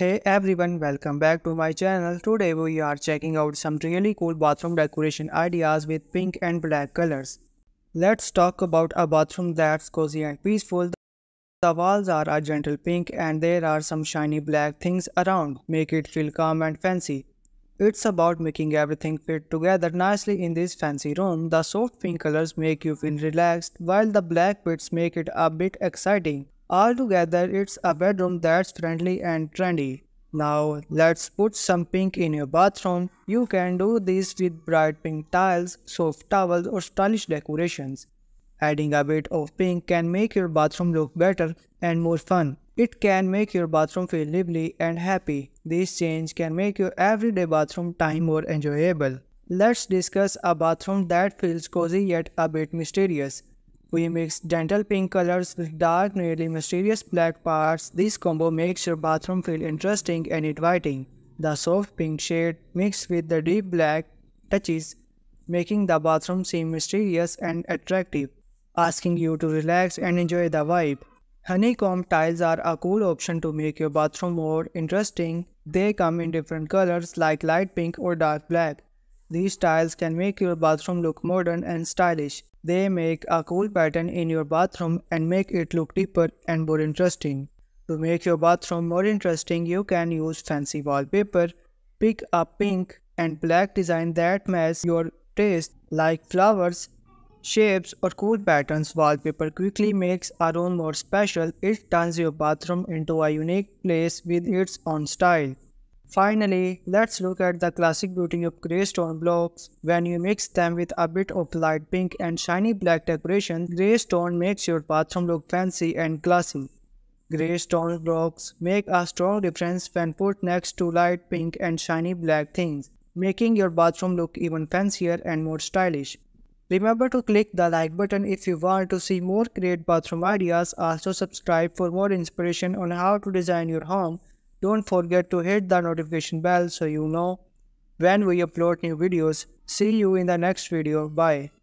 Hey everyone, welcome back to my channel. Today we are checking out some really cool bathroom decoration ideas with pink and black colors. Let's talk about a bathroom that's cozy and peaceful. The walls are a gentle pink and there are some shiny black things around, make it feel calm and fancy. It's about making everything fit together nicely in this fancy room. The soft pink colors make you feel relaxed, while the black bits make it a bit exciting. Altogether, it's a bedroom that's friendly and trendy. Now, let's put some pink in your bathroom. You can do this with bright pink tiles, soft towels, or stylish decorations. Adding a bit of pink can make your bathroom look better and more fun. It can make your bathroom feel lively and happy. This change can make your everyday bathroom time more enjoyable. Let's discuss a bathroom that feels cozy yet a bit mysterious. We mix gentle pink colors with dark, nearly mysterious black parts. This combo makes your bathroom feel interesting and inviting. The soft pink shade mixed with the deep black touches, making the bathroom seem mysterious and attractive, asking you to relax and enjoy the vibe. Honeycomb tiles are a cool option to make your bathroom more interesting. They come in different colors like light pink or dark black. These tiles can make your bathroom look modern and stylish. They make a cool pattern in your bathroom and make it look deeper and more interesting. To make your bathroom more interesting, you can use fancy wallpaper. Pick a pink and black design that match your taste like flowers, shapes or cool patterns. Wallpaper quickly makes a room more special. It turns your bathroom into a unique place with its own style. Finally, let's look at the classic beauty of grey stone blocks. When you mix them with a bit of light pink and shiny black decoration, grey stone makes your bathroom look fancy and classy. Grey stone blocks make a strong difference when put next to light pink and shiny black things, making your bathroom look even fancier and more stylish. Remember to click the like button if you want to see more great bathroom ideas. Also subscribe for more inspiration on how to design your home. Don't forget to hit the notification bell so you know when we upload new videos. See you in the next video. Bye.